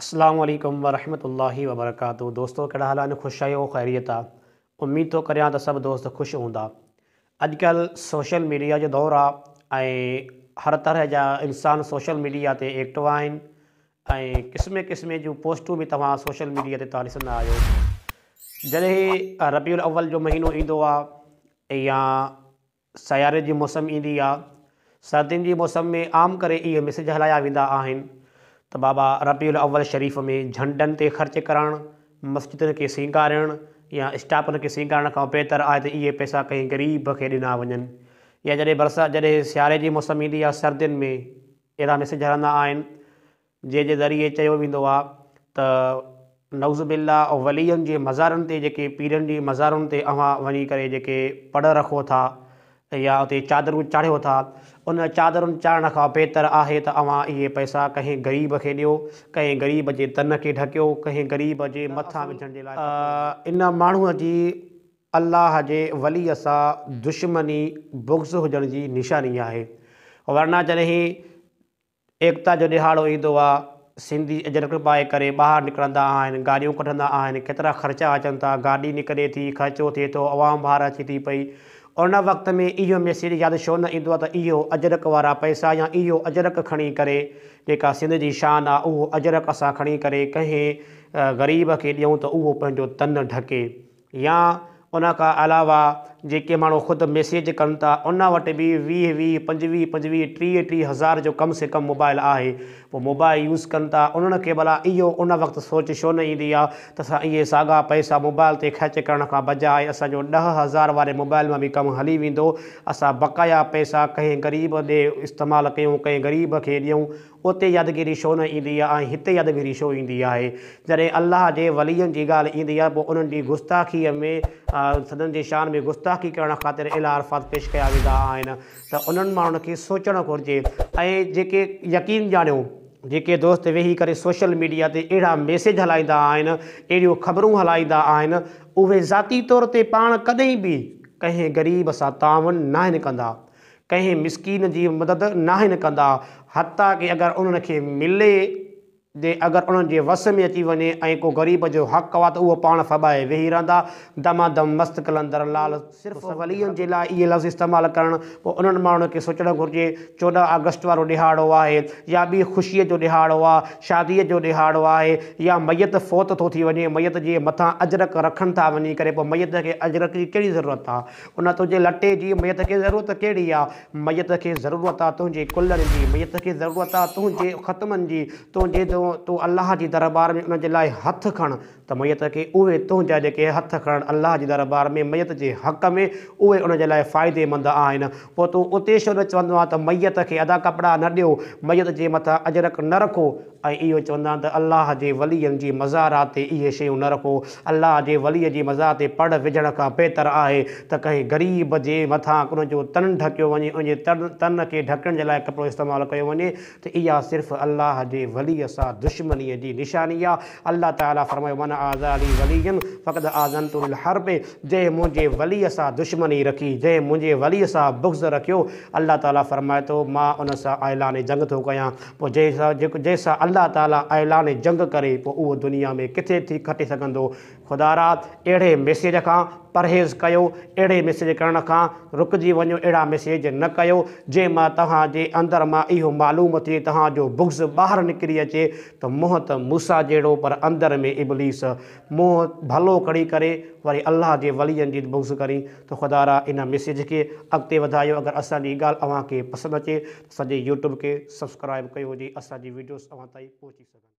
अस्सलाम वालेकुम असलामकु वरहमत अल वबरकातू दोस्तो कहिड़ा हलाइनि खुश आयो ख़ैरियत आ उम्मीद तो करया त सब दोस्त खुश हूंदा आजकल सोशल मीडिया जो दौर आ ऐं हर तरह जा इंसान सोशल मीडिया ते एक्टिव आहिनि ऐं क़िस्म क़िस्म जूं पोस्टूं बि तव्हां सोशल मीडिया ते तव्हां ॾिसंदा आहियो जॾहिं रबीउल अव्वल जो महीनो ईंदो आहे या सिआरे जी मौसम ईंदी आहे सर्दीनि जी मौसम में आम करे इहे मैसेज हलाया वेंदा आहिनि त बाबा रबियल अव्वल शरीफ़ में झंडनि ते ख़र्च करणु मस्जिदनि खे सिंगारणु या इश्टाफनि खे सिंगारण खां बहितरु आहे त इहे पैसा कंहिं ग़रीब खे ॾिना वञनि या जॾहिं बरसाति जॾहिं सियारे जी मौसम ईंदी आहे सर्दीनि में अहिड़ा मैसेज हलंदा आहिनि जंहिंजे ज़रिए चयो वेंदो आहे त बिल्ला वलीअनि जे मज़ारनि ते जेके पीढ़ियुनि जे मज़ारुनि ते अव्हां वञी करे जेके पढ़ रखो था या उते चादरूं चाढ़ियो था उन चादरुनि चाढ़ण खां बहितरु आहे त अव्हां इहे पैसा कंहिं ग़रीब खे ॾियो कंहिं ग़रीब जे तन खे ढकियो कंहिं ग़रीब जे मथां विझण जे लाइ इन माण्हूअ जी अलाह जे वलीअ सां दुश्मनी बुग्ज़ हुजण जी निशानी आहे वरना जॾहिं एकता जो ॾिहाड़ो ईंदो आहे सिंधी अजर कृपाए करे ॿाहिरि निकिरंदा आहिनि गाॾियूं कढंदा आहिनि केतिरा ख़र्चा अचनि था गाॾी निकिरे थी ख़र्चो थिए थो अवाम ॿाहिरि अचे थी पई उन वक़्त में इहो मैसेज यादि छो न ईंदो आहे त इहो अजरक वारा पैसा या इहो अजरक खणी करे जेका सिंध जी शान आहे उहो अजरक असां खणी करे कंहिं ग़रीब खे ॾियूं त उहो पंहिंजो तन ढके या उन खां अलावा जेके माण्हू ख़ुदि मैसेज कन था उन वटि वी वीह वीह पंजवीह पंजवीह टीह टीह हज़ार जो कम से कम मोबाइल है पोइ मोबाइल यूज़ कनि था भला इहो उन वक़्तु सोच छो न ईंदी आहे त पैसा मोबाइल से ख़र्च कर बजाय असो असांजो हज़ार वारे मोबाइल में भी कम हली वो असां बकाया पैसा कें ग़रीब ॾे इस्तेमालु कयूं कंहिं ग़रीब के ॾियूं उते यादगिरी छो न ईंदी आहे ऐं हिते यादगिरी छो ईंदी आहे जॾहिं अलाह जे वलीअनि जी ॻाल्हि ईंदी आहे पोइ उन्हनि जी गुस्ताखीअ में सदन जे शान में गुस्ताखी करण ख़ातिर इलाही अरफात पेश कया वेंदा आहिनि त उन्हनि माण्हुनि खे सोचणु घुरिजे ऐं जेके यकीन ॼाणियो जेके दोस्त वेही करे सोशल मीडिया ते अहिड़ा मैसेज हलाईंदा आहिनि अहिड़ियूं ख़बरूं हलाईंदा आहिनि उहे ज़ाती तौर ते पाण कॾहिं बि कंहिं ग़रीब सां तावन न आहिनि कंदा कें मिसकीन की मदद ना कह हती कि अगर उन मिले जे अगर उन्हनि वस में अची वे को ग़रीब जो हक़ आहे तो उहो पाण फबाए वेही रहंदा दमादम मस्त कलंदर लाल सिर्फ़ वलियन के लिए ये लफ़्ज़ इस्तेमाल करणु पोइ उन्हनि माण्हुनि खे सोचणु घुरिजे चोॾहं अगस्त वारो ॾिहाड़ो आहे या ॿी खुशी जो दिहाड़ो आ शादी जो दिहाड़ो है या मैयत फोत तो थी वञे मैयत के मथां अजरक रखन था वही करे पोइ मैयत खे अजरक की कड़ी ज़रूरत आहे तुझे लटे की मैयत खे ज़रूरत कड़ी आ मैयत के ज़रूरत आ तुझे कुलर की मैयत खे ज़रूरत आहे तुंहिंजे ख़तमनि जी तुंहिंजे तू अल्लाह अलाह दरबार में उनजे लाइ हथु खण त मैयत के उहे तुंहिंजा जेके हथु खणणु अलाह दरबार में मैयत के हक़ में उहे उनजे लाइ फ़ाइदेमंद उते छो न चवंदो आहे त मैयत खे अदा कपड़ा न ॾियो मैयत जे मथां अजरक न रखो ऐं इहो चवंदा तो अल्लाह के जे वलीअनि जी मज़ारात ते न रखो अल्लाह के वलीअ जी मज़ार ते पड़ विझण का बेहतर है त कंहिं ग़रीब के मथा उनको तन ढकियो वञे उनजे तन तन खे ढकण जे लाइ कपिड़ो इस्तेमालु कयो वञे त इहा सिर्फ़ु अलाह जे वलीअ साथ दुश्मनी जी निशानियाँ अल्लाह ताला फरमाए मन आज़ाली वलीन फ़कद आज़नतुलहर पे जय मुंहिंजे वलीअ सां दुश्मनी रखी जंहिं मुंहिंजे वलीअ सां बुग्ज़ रखियो अल्लाह ताला फरमाए थो तो मां उन सां ऐलान जंग थो कयां पोइ जंहिंसां जेको जंहिंसां अलाह ताला ऐलान जंग करे पोइ उहो दुनिया में किथे थी खटे सघंदो ख़ुदा रात अहिड़े मैसेज खां परहेज़ कयो अहिड़े मैसेज करण खां रुकिजी वञो अहिड़ा मैसेज न कयो जंहिं मां तव्हांजे अंदरि मां इहो मालूम थिए तव्हांजो बुग्ज़ ॿाहिरि निकिरी अचे त मुंहं त मूसा जहिड़ो पर अंदरि में इबलीस मुंहुं भलो खणी करे वरी अलाह जे वलीअनि जी बुग्ज़ करी त ख़ुदा इन मैसेज खे अॻिते वधायो अगरि असांजी ॻाल्हि अव्हांखे पसंदि अचे सॼे यूट्यूब खे सब्सक्राइब कयो हुजे असांजी वीडियोस अवां ताईं पहुची सघनि